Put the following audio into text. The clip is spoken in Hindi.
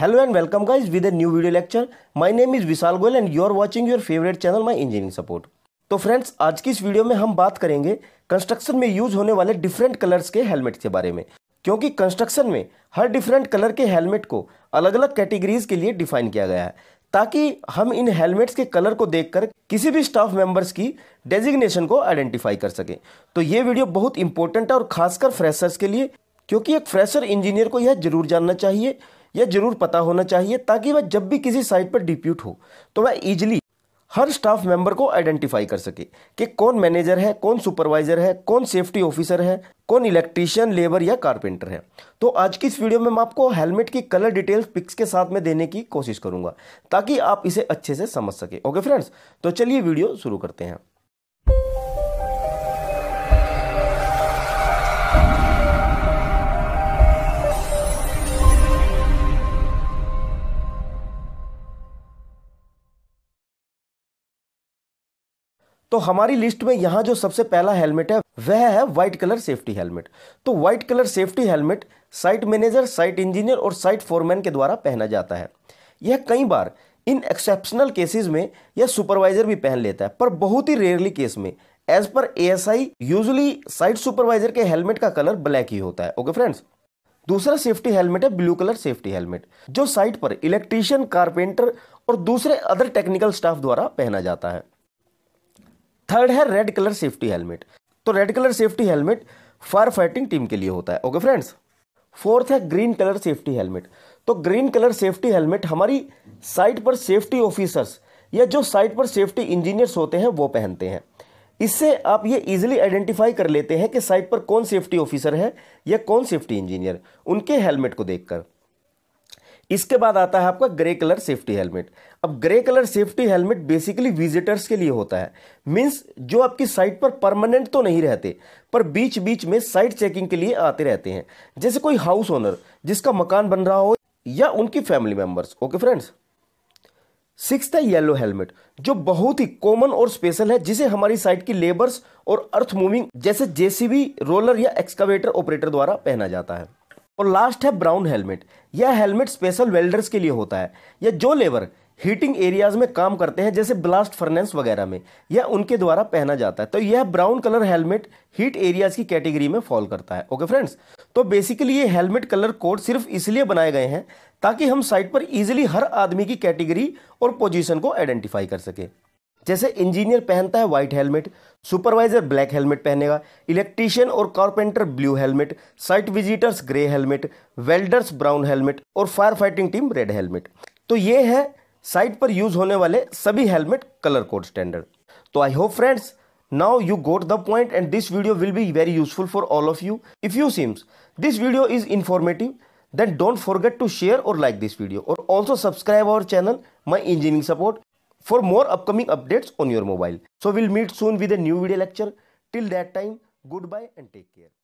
Hello and welcome guys with a new video lecture my name is Vishal Goyal and you are watching your favourite channel my engineering support तो फ्रेंड्स आज की इस वीडियो में हम बात करेंगे कंस्ट्रक्शन में यूज होने वाले डिफरेंट कलर्स के हेलमेट के बारे में क्योंकि कंस्ट्रक्शन में हर डिफरेंट कलर के हेलमेट को अलग अलग कैटेगरीज के लिए डिफाइन किया गया है ताकि हम इन हेलमेट्स के कलर को देखकर किसी भी स्टाफ मेंबर्स की डेजिग्नेशन को आइडेंटिफाई कर सकें तो ये वीडियो बहुत इंपॉर्टेंट है और खासकर फ्रेशर्स के लिए क्योंकि एक फ्रेशर इंजीनियर को यह जरूर जानना चाहिए यह जरूर पता होना चाहिए ताकि वह जब भी किसी साइट पर डिप्यूट हो तो वह ईजिली हर स्टाफ मेंबर को आइडेंटिफाई कर सके कि कौन मैनेजर है कौन सुपरवाइजर है कौन सेफ्टी ऑफिसर है कौन इलेक्ट्रीशियन लेबर या कारपेंटर है तो आज की इस वीडियो में मैं आपको हेलमेट की कलर डिटेल्स पिक्स के साथ में देने की कोशिश करूंगा ताकि आप इसे अच्छे से समझ सके ओके फ्रेंड्स तो चलिए वीडियो शुरू करते हैं तो हमारी लिस्ट में यहां जो सबसे पहला हेलमेट है वह है व्हाइट कलर सेफ्टी हेलमेट तो white colour safety helmet site manager site engineer और साइट फोरमैन के द्वारा पहना जाता है यह कई बार इन एक्सेप्शनल केसेस में यह सुपरवाइजर भी पहन लेता है पर बहुत ही रेयरली केस में as per A S I usually site supervisor के हेलमेट का कलर ब्लैक ही होता है ओके फ्रेंड्स दूसरा सेफ्टी हेलमेट है ब्लू कलर सेफ्टी हेलमेट जो साइट पर इलेक्ट्रीशियन कारपेंटर और दूसरे अदर टेक्निकल स्टाफ द्वारा पहना जाता है थर्ड है रेड कलर सेफ्टी हेलमेट तो red colour safety helmet fire fighting team के लिए होता है ओके फ्रेंड्स फोर्थ है ग्रीन कलर सेफ्टी हेलमेट तो ग्रीन कलर सेफ्टी हेलमेट हमारी साइट पर सेफ्टी ऑफिसर्स या जो साइट पर सेफ्टी इंजीनियर्स होते हैं वो पहनते हैं इससे आप ये इजीली आइडेंटिफाई कर लेते हैं कि साइट पर कौन सेफ्टी ऑफिसर है या कौन सेफ्टी इंजीनियर उनके हेलमेट को देखकर इसके बाद आता है आपका ग्रे कलर सेफ्टी हेलमेट अब grey colour safety helmet basically visitors के लिए होता है मींस जो आपकी साइट पर परमानेंट तो नहीं रहते पर बीच बीच में साइट चेकिंग के लिए आते रहते हैं जैसे कोई हाउस ओनर जिसका मकान बन रहा हो या उनकी family members okay friends six है येलो हेलमेट जो बहुत ही कॉमन और स्पेशल है जिसे हमारी साइट की लेबर्स और अर्थ मूविंग जैसे जेसीबी रोलर या एक्सकावेटर ऑपरेटर द्वारा पहना जाता है और लास्ट है ब्राउन हेलमेट यह हेलमेट स्पेशल वेल्डर्स के लिए होता है यह जो लेबर हीटिंग एरियाज में काम करते हैं जैसे ब्लास्ट फर्नेस वगैरह में यह उनके द्वारा पहना जाता है तो यह brown colour helmet heat areas की कैटेगरी में फॉल करता है ओके फ्रेंड्स तो बेसिकली ये हेलमेट कलर कोड सिर्फ इसलिए बनाए गए हैं ताकि हम साइट पर इजिली हर आदमी की कैटेगरी और पोजीशन को आइडेंटिफाई कर सकें जैसे इंजीनियर पहनता है white helmet supervisor black helmet पहनेगा इलेक्ट्रीशियन और carpenter blue helmet site visitors grey helmet welders brown helmet और fire fighting team red helmet तो ये है साइट पर यूज होने वाले सभी हेलमेट कलर कोड स्टैंडर्ड तो I hope friends now you got the point and this video will be very useful for all of you if you seems this video is informative then don't forget to share और लाइक दिस वीडियो और also subscribe our channel my engineering support for more upcoming updates on your mobile. So we'll meet soon with a new video lecture. Till that time, goodbye and take care.